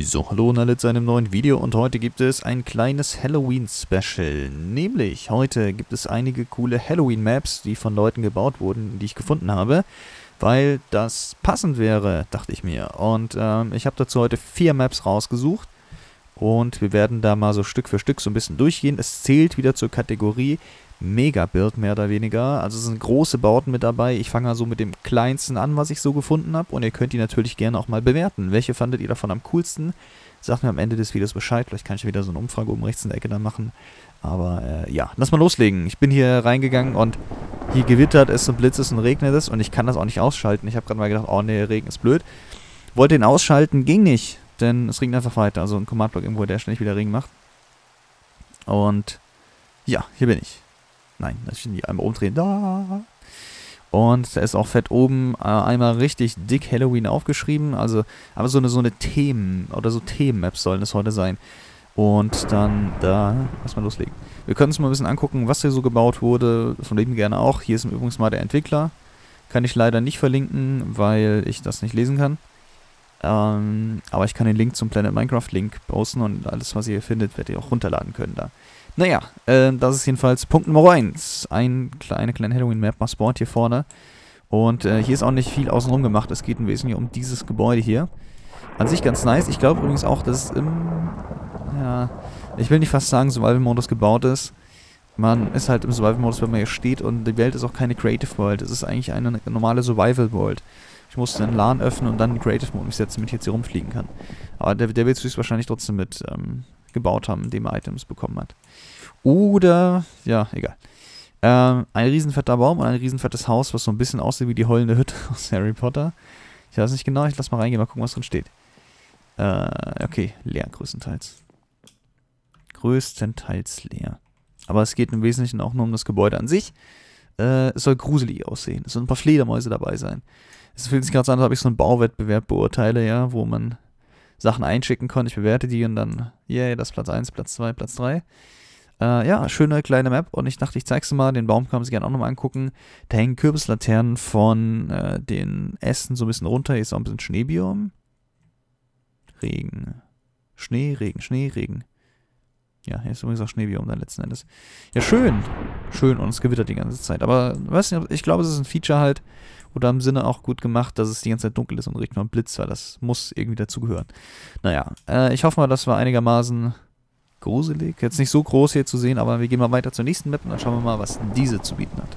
So, hallo und alle zu einem neuen Video und heute gibt es ein kleines Halloween-Special. Nämlich, heute gibt es einige coole Halloween-Maps, die von Leuten gebaut wurden, die ich gefunden habe, weil das passend wäre, dachte ich mir. Und ähm, ich habe dazu heute vier Maps rausgesucht. Und wir werden da mal so Stück für Stück so ein bisschen durchgehen. Es zählt wieder zur Kategorie Megabild mehr oder weniger. Also es sind große Bauten mit dabei. Ich fange mal so mit dem kleinsten an, was ich so gefunden habe. Und ihr könnt die natürlich gerne auch mal bewerten. Welche fandet ihr davon am coolsten? Sagt mir am Ende des Videos Bescheid. Vielleicht kann ich wieder so eine Umfrage oben rechts in der Ecke dann machen. Aber äh, ja, lass mal loslegen. Ich bin hier reingegangen und hier gewittert es und blitzt es und regnet es. Und ich kann das auch nicht ausschalten. Ich habe gerade mal gedacht, oh nee, Regen ist blöd. Wollte den ausschalten, ging nicht denn es ringt einfach weiter. Also ein Command-Block irgendwo, der ständig wieder Ring macht. Und ja, hier bin ich. Nein, natürlich nicht. Einmal umdrehen. Da. Und da ist auch fett oben äh, einmal richtig dick Halloween aufgeschrieben. Also, aber so eine, so eine Themen- oder so Themen-Maps sollen es heute sein. Und dann da, lass mal loslegen. Wir können uns mal ein bisschen angucken, was hier so gebaut wurde. Von dem gerne auch. Hier ist übrigens mal der Entwickler. Kann ich leider nicht verlinken, weil ich das nicht lesen kann. Ähm, aber ich kann den Link zum Planet Minecraft Link posten und alles, was ihr hier findet, werdet ihr auch runterladen können da. Naja, äh, das ist jedenfalls Punkt Nummer 1. Ein, eine kleine Halloween-Map, man spawnt hier vorne. Und äh, hier ist auch nicht viel außenrum gemacht. Es geht im Wesentlichen um dieses Gebäude hier. An sich ganz nice. Ich glaube übrigens auch, dass es im... Ja, ich will nicht fast sagen, Survival-Modus gebaut ist. Man ist halt im Survival-Modus, wenn man hier steht und die Welt ist auch keine Creative World. Es ist eigentlich eine normale Survival-World. Ich musste einen LAN öffnen und dann einen Creative Mode mich setzen, damit ich jetzt hier rumfliegen kann. Aber der, der wird es wahrscheinlich trotzdem mit ähm, gebaut haben, indem er Items bekommen hat. Oder, ja, egal. Ähm, ein riesenfetter Baum und ein riesenfettes Haus, was so ein bisschen aussieht wie die heulende Hütte aus Harry Potter. Ich weiß nicht genau, ich lass mal reingehen, mal gucken, was drin steht. Äh, okay, leer größtenteils. Größtenteils leer. Aber es geht im Wesentlichen auch nur um das Gebäude an sich. Äh, es soll gruselig aussehen. Es sollen ein paar Fledermäuse dabei sein es fühlt sich gerade so an, als ob ich so einen Bauwettbewerb beurteile, ja, wo man Sachen einschicken kann, Ich bewerte die und dann, yay, das Platz 1, Platz 2, Platz 3. Äh, ja, schöne kleine Map und ich dachte, ich zeig's dir mal. Den Baum kann man sich gerne auch nochmal angucken. Da hängen Kürbislaternen von äh, den Ästen so ein bisschen runter. Hier ist auch ein bisschen Schneebiom. Regen. Schnee, Regen, Schnee, Regen. Ja, hier ist übrigens auch Schneebiom dann letzten Endes. Ja, schön. Schön und es gewittert die ganze Zeit. Aber, weiß nicht, ich glaube, es ist ein Feature halt, oder im Sinne auch gut gemacht, dass es die ganze Zeit dunkel ist und Regen und Blitz, weil das muss irgendwie dazugehören. Naja, äh, ich hoffe mal, das war einigermaßen gruselig. Jetzt nicht so groß hier zu sehen, aber wir gehen mal weiter zur nächsten Map und dann schauen wir mal, was diese zu bieten hat.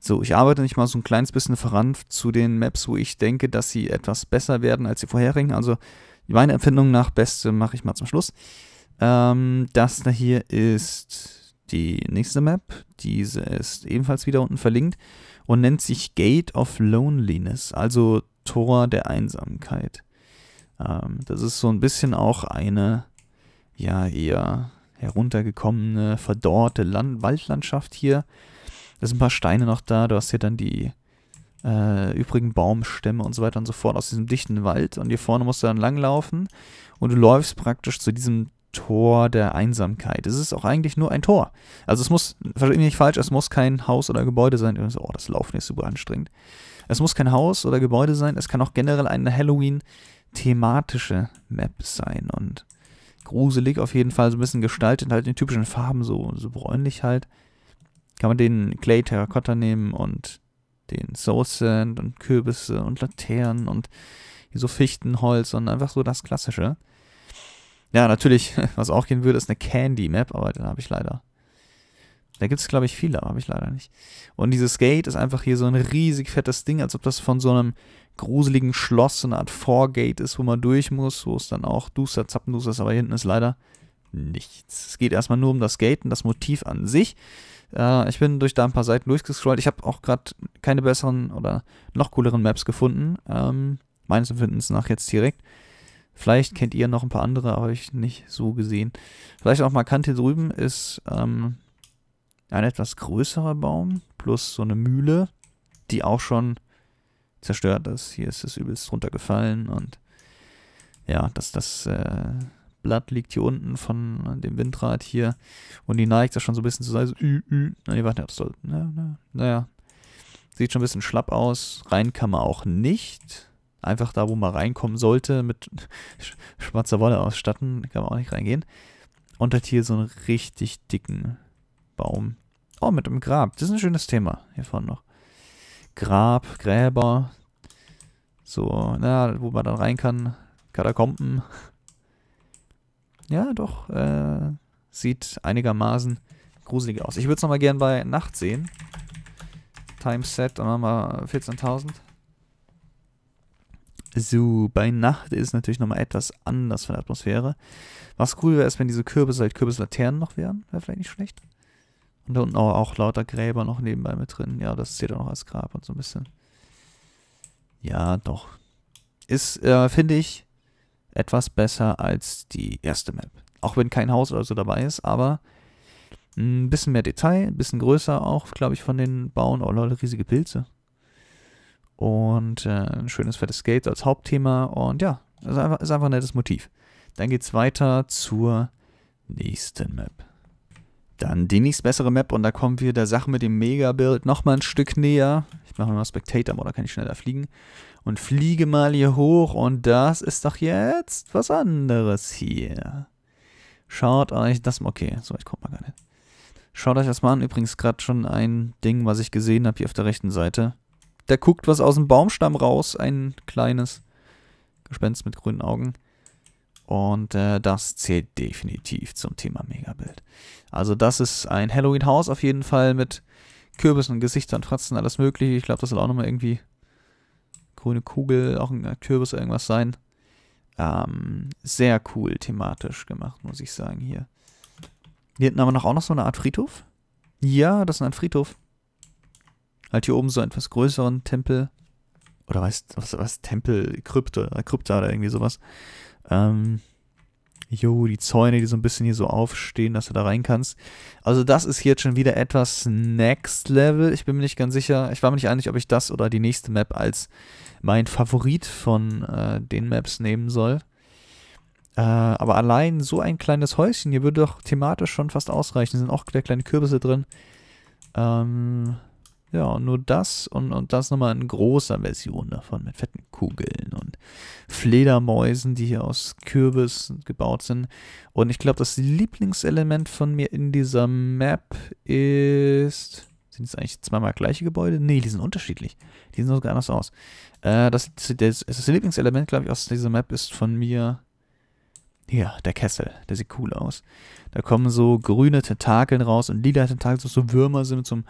So, ich arbeite nicht mal so ein kleines bisschen voran zu den Maps, wo ich denke, dass sie etwas besser werden als die vorherigen. Also meine Empfindung nach beste mache ich mal zum Schluss. Ähm, das da hier ist die nächste Map. Diese ist ebenfalls wieder unten verlinkt und nennt sich Gate of Loneliness, also Tor der Einsamkeit. Ähm, das ist so ein bisschen auch eine, ja, eher heruntergekommene, verdorrte Land Waldlandschaft hier. Da sind ein paar Steine noch da, du hast hier dann die äh, übrigen Baumstämme und so weiter und so fort aus diesem dichten Wald und hier vorne musst du dann langlaufen und du läufst praktisch zu diesem Tor der Einsamkeit. Es ist auch eigentlich nur ein Tor. Also es muss, verstehe mich nicht falsch, es muss kein Haus oder Gebäude sein. So, also, oh, das Laufen ist super anstrengend. Es muss kein Haus oder Gebäude sein. Es kann auch generell eine Halloween-thematische Map sein. Und gruselig auf jeden Fall, so ein bisschen gestaltet, halt in typischen Farben, so, so bräunlich halt. Kann man den Clay Terracotta nehmen und den Soul Sand und Kürbisse und Laternen und so Fichtenholz und einfach so das Klassische. Ja, natürlich, was auch gehen würde, ist eine Candy-Map, aber den habe ich leider. Da gibt es, glaube ich, viele, aber habe ich leider nicht. Und dieses Gate ist einfach hier so ein riesig fettes Ding, als ob das von so einem gruseligen Schloss so eine Art Vorgate ist, wo man durch muss, wo es dann auch duster, zappenduster ist, aber hinten ist leider nichts. Es geht erstmal nur um das Gate und das Motiv an sich. Äh, ich bin durch da ein paar Seiten durchgescrollt. Ich habe auch gerade keine besseren oder noch cooleren Maps gefunden, ähm, meines Empfindens nach jetzt direkt. Vielleicht kennt ihr noch ein paar andere, aber ich nicht so gesehen. Vielleicht auch markant hier drüben ist ähm, ein etwas größerer Baum plus so eine Mühle, die auch schon zerstört ist. Hier ist es übelst runtergefallen und ja, das, das äh, Blatt liegt hier unten von dem Windrad hier und die neigt ja schon so ein bisschen zu sein. So, ü, ü. Nee, warte, das soll, na, ne, na, ne, naja, sieht schon ein bisschen schlapp aus. Rein kann man auch nicht einfach da, wo man reinkommen sollte, mit schwarzer Wolle ausstatten. Kann man auch nicht reingehen. Und hat hier so einen richtig dicken Baum. Oh, mit einem Grab. Das ist ein schönes Thema hier vorne noch. Grab, Gräber. So, na, wo man dann rein kann. Katakomben. Ja, doch. Äh, sieht einigermaßen gruselig aus. Ich würde es nochmal gern bei Nacht sehen. Timeset, dann haben wir 14.000. So, bei Nacht ist es natürlich nochmal etwas anders von der Atmosphäre. Was cool wäre, ist, wenn diese Kürbisse halt Kürbislaternen noch wären. Wäre vielleicht nicht schlecht. Und da unten auch, auch lauter Gräber noch nebenbei mit drin. Ja, das zählt auch noch als Grab und so ein bisschen. Ja, doch. Ist, äh, finde ich, etwas besser als die erste Map. Auch wenn kein Haus oder so dabei ist, aber ein bisschen mehr Detail, ein bisschen größer auch, glaube ich, von den Bauen. Oh lol, riesige Pilze und äh, ein schönes fettes Skate als Hauptthema und ja, ist einfach, ist einfach ein nettes Motiv. Dann geht's weiter zur nächsten Map. Dann die nächst bessere Map und da kommen wir der Sache mit dem Mega-Build nochmal ein Stück näher. Ich mache mal Spectator, oder kann ich schneller fliegen. Und fliege mal hier hoch und das ist doch jetzt was anderes hier. Schaut euch das mal, okay, so ich kommt mal gar nicht. Schaut euch das mal an, übrigens gerade schon ein Ding, was ich gesehen habe hier auf der rechten Seite. Da guckt was aus dem Baumstamm raus, ein kleines Gespenst mit grünen Augen. Und äh, das zählt definitiv zum Thema Megabild. Also das ist ein Halloween-Haus auf jeden Fall mit Kürbissen, Gesichtern, Fratzen, alles mögliche. Ich glaube, das soll auch nochmal irgendwie grüne Kugel, auch ein Kürbis, irgendwas sein. Ähm, sehr cool thematisch gemacht, muss ich sagen, hier. Hier hinten haben wir noch auch noch so eine Art Friedhof. Ja, das ist ein Friedhof halt hier oben so einen etwas größeren Tempel. Oder was, was, was Tempel, Krypte, Krypta oder irgendwie sowas. Ähm, jo, die Zäune, die so ein bisschen hier so aufstehen, dass du da rein kannst. Also das ist hier jetzt schon wieder etwas Next Level. Ich bin mir nicht ganz sicher. Ich war mir nicht einig, ob ich das oder die nächste Map als mein Favorit von äh, den Maps nehmen soll. Äh, aber allein so ein kleines Häuschen hier würde doch thematisch schon fast ausreichen. Hier sind auch wieder kleine Kürbisse drin. Ähm, ja, nur das und, und das nochmal in großer Version davon mit fetten Kugeln und Fledermäusen, die hier aus Kürbis gebaut sind. Und ich glaube, das Lieblingselement von mir in dieser Map ist. Sind es eigentlich zweimal gleiche Gebäude? Nee, die sind unterschiedlich. Die sehen sogar anders aus. Äh, das, das, das Lieblingselement, glaube ich, aus dieser Map ist von mir. Ja, der Kessel, der sieht cool aus. Da kommen so grüne Tentakeln raus und lila Tentakel, so Würmer sind mit so einem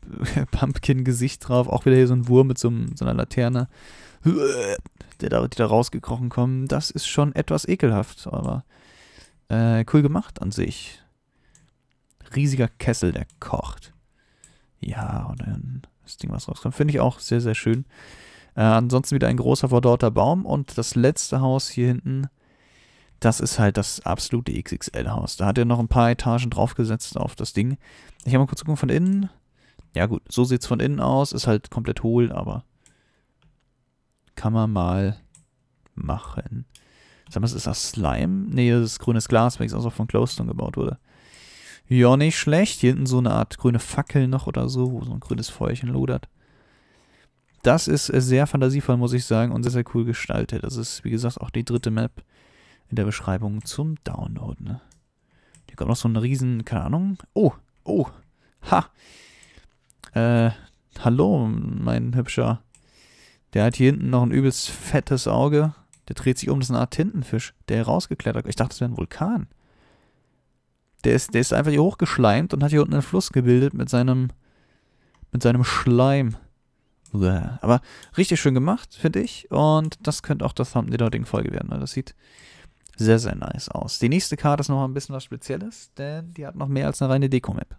Pumpkin-Gesicht drauf. Auch wieder hier so ein Wurm mit so, so einer Laterne, der da, die da rausgekrochen kommen. Das ist schon etwas ekelhaft, aber äh, cool gemacht an sich. Riesiger Kessel, der kocht. Ja, und dann das Ding, was rauskommt. Finde ich auch sehr, sehr schön. Äh, ansonsten wieder ein großer verdorrter Baum und das letzte Haus hier hinten, das ist halt das absolute XXL-Haus. Da hat er noch ein paar Etagen draufgesetzt auf das Ding. Ich habe mal kurz geguckt von innen. Ja gut, so sieht es von innen aus. Ist halt komplett hohl, aber kann man mal machen. Sag mal, ist das Slime? Nee, das ist grünes Glas, welches auch von Glowstone gebaut wurde. Ja, nicht schlecht. Hier hinten so eine Art grüne Fackel noch oder so, wo so ein grünes Feuerchen lodert. Das ist sehr fantasievoll, muss ich sagen, und sehr, sehr cool gestaltet. Das ist, wie gesagt, auch die dritte Map in der Beschreibung zum Download. Ne? Hier kommt noch so eine riesen, keine Ahnung. Oh, oh, ha. Äh, hallo, mein Hübscher. Der hat hier hinten noch ein übelst fettes Auge. Der dreht sich um, das ist eine Art Tintenfisch, der rausgeklettert. Ich dachte, das wäre ein Vulkan. Der ist, der ist einfach hier hochgeschleimt und hat hier unten einen Fluss gebildet mit seinem, mit seinem Schleim. Uah. Aber richtig schön gemacht, finde ich. Und das könnte auch das Thumbnail der heutigen Folge werden, weil das sieht sehr, sehr nice aus. Die nächste Karte ist noch ein bisschen was Spezielles, denn die hat noch mehr als eine reine Deko-Map.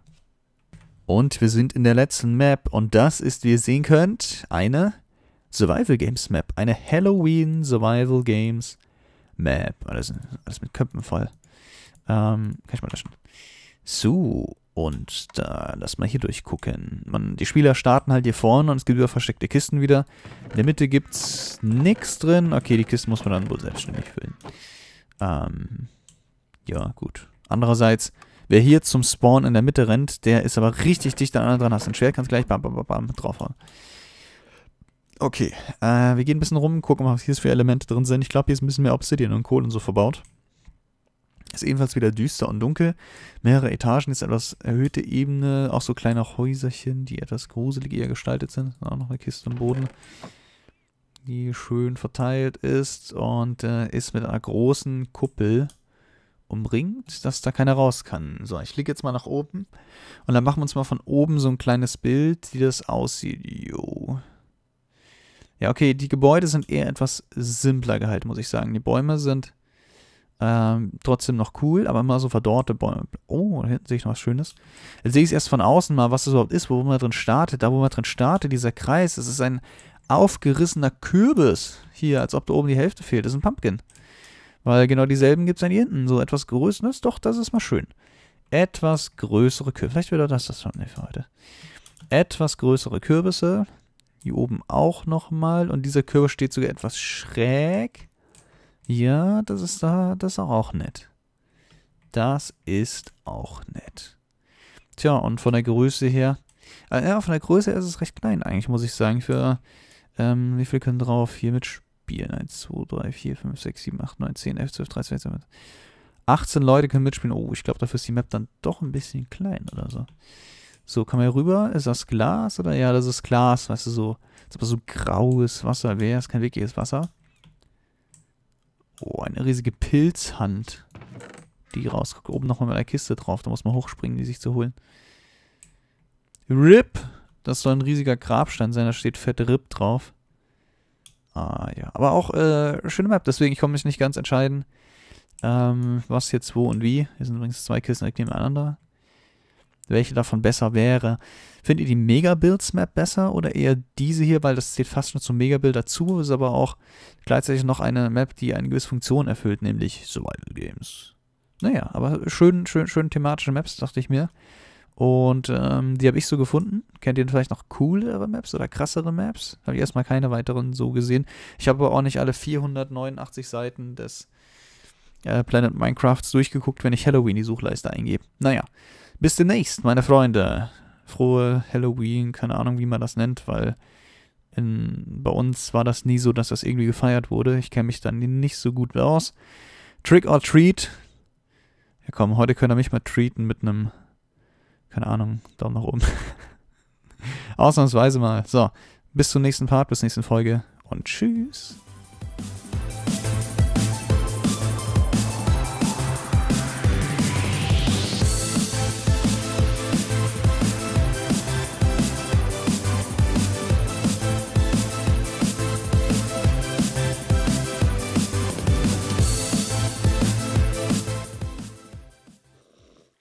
Und wir sind in der letzten Map und das ist, wie ihr sehen könnt, eine Survival Games Map. Eine Halloween Survival Games Map. Alles, ah, alles mit Köpfen voll. Ähm, kann ich mal löschen. So, und da lass mal hier durchgucken. Man, die Spieler starten halt hier vorne und es gibt wieder versteckte Kisten wieder. In der Mitte gibt's nichts drin. Okay, die Kisten muss man dann wohl selbstständig füllen. Ähm, ja, gut. Andererseits, Wer hier zum Spawn in der Mitte rennt, der ist aber richtig dicht an dran. Hast ein Schwert, kannst gleich bam, bam, bam, bam draufhauen. Okay, äh, wir gehen ein bisschen rum, gucken mal, was hier für Elemente drin sind. Ich glaube, hier ist ein bisschen mehr Obsidian und Kohle und so verbaut. Ist ebenfalls wieder düster und dunkel. Mehrere Etagen ist etwas erhöhte Ebene, auch so kleine Häuserchen, die etwas gruselig eher gestaltet sind. Auch noch eine Kiste im Boden, die schön verteilt ist und äh, ist mit einer großen Kuppel umringt, dass da keiner raus kann. So, ich klicke jetzt mal nach oben und dann machen wir uns mal von oben so ein kleines Bild, wie das aussieht. Jo. Ja, okay, die Gebäude sind eher etwas simpler gehalten, muss ich sagen. Die Bäume sind ähm, trotzdem noch cool, aber immer so verdorrte Bäume. Oh, da hinten sehe ich noch was Schönes. Jetzt sehe ich es erst von außen mal, was das überhaupt ist, wo man drin startet. Da, wo man drin startet, dieser Kreis, das ist ein aufgerissener Kürbis. Hier, als ob da oben die Hälfte fehlt. Das ist ein Pumpkin. Weil genau dieselben gibt es dann hier hinten. So etwas Größeres. Doch, das ist mal schön. Etwas größere Kürbisse. Vielleicht wird auch das das schon für heute. Etwas größere Kürbisse. Hier oben auch nochmal. Und dieser Kürbis steht sogar etwas schräg. Ja, das ist da, das ist auch nett. Das ist auch nett. Tja, und von der Größe her. Äh, ja, von der Größe her ist es recht klein eigentlich, muss ich sagen. Für, ähm, wie viel können drauf? Hier mit mitspielen. 1, 2, 3, 4, 5, 6, 7, 8, 9, 10, 11, 12, 13, 14, 15. 18 Leute können mitspielen. Oh, ich glaube, dafür ist die Map dann doch ein bisschen klein oder so. So, kann man hier rüber? Ist das Glas? Oder ja, das ist Glas, weißt du, so. Als ob das so graues Wasser wäre. Ist kein wirkliches Wasser. Oh, eine riesige Pilzhand. Die rausguckt. Oben nochmal mit einer Kiste drauf. Da muss man hochspringen, die sich zu holen. RIP! Das soll ein riesiger Grabstein sein. Da steht fett RIP drauf. Ah, ja. Aber auch äh, schöne Map, deswegen ich konnte mich nicht ganz entscheiden, ähm, was jetzt wo und wie. Hier sind übrigens zwei Kisten direkt nebeneinander. Welche davon besser wäre. Findet ihr die Mega-Builds-Map besser oder eher diese hier, weil das zählt fast schon zum Mega-Build dazu, ist aber auch gleichzeitig noch eine Map, die eine gewisse Funktion erfüllt, nämlich Survival Games. Naja, aber schön, schön, schön thematische Maps, dachte ich mir. Und ähm, die habe ich so gefunden. Kennt ihr vielleicht noch coolere Maps oder krassere Maps? Habe ich erstmal keine weiteren so gesehen. Ich habe aber auch nicht alle 489 Seiten des äh, Planet Minecrafts durchgeguckt, wenn ich Halloween die Suchleiste eingebe. Naja, bis demnächst, meine Freunde. Frohe Halloween, keine Ahnung, wie man das nennt, weil in, bei uns war das nie so, dass das irgendwie gefeiert wurde. Ich kenne mich dann nicht so gut aus. Trick or Treat. Ja komm, heute könnt ihr mich mal treaten mit einem keine Ahnung, Daumen nach oben. Ausnahmsweise mal. So, bis zum nächsten Part, bis zur nächsten Folge und tschüss.